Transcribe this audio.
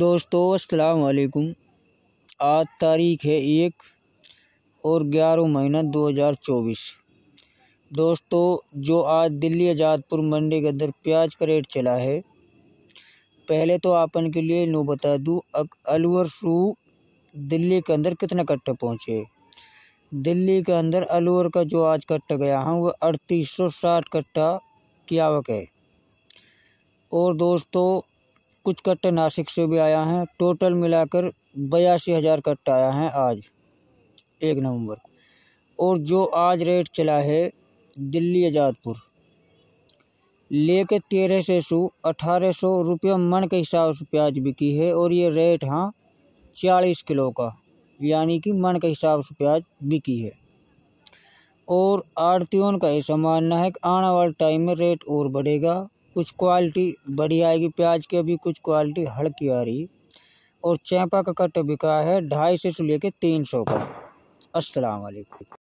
दोस्तों अस्सलाम वालेकुम आज तारीख है एक और ग्यारह महीना 2024 दोस्तों जो आज दिल्ली आजादपुर मंडी के अंदर प्याज का रेट चला है पहले तो आपन के लिए नो बता दूँ अलवर शू दिल्ली के अंदर कितना कट्टा पहुँचे दिल्ली के अंदर अलवर का जो आज कट्टा गया है हाँ, वो अड़तीस सौ साठ कट्टा की आवक है और दोस्तों कुछ कट्टे नासिक से भी आया है टोटल मिलाकर बयासी हज़ार कट्टे आया है आज एक नवंबर को और जो आज रेट चला है दिल्ली आजादपुर लेके तेरह से सौ अठारह सौ रुपये मन के हिसाब से प्याज बिकी है और ये रेट हाँ चालीस किलो का यानी कि मन के हिसाब से प्याज बिकी है और आड़तियों का ऐसा मानना है कि आने वाले टाइम में रेट और बढ़ेगा कुछ क्वालिटी बढ़िया आएगी प्याज की अभी कुछ क्वालिटी हल्की आ रही और चैपा का कट बिका है ढाई सौ से लेके तीन सौ का अस्सलाम वालेकुम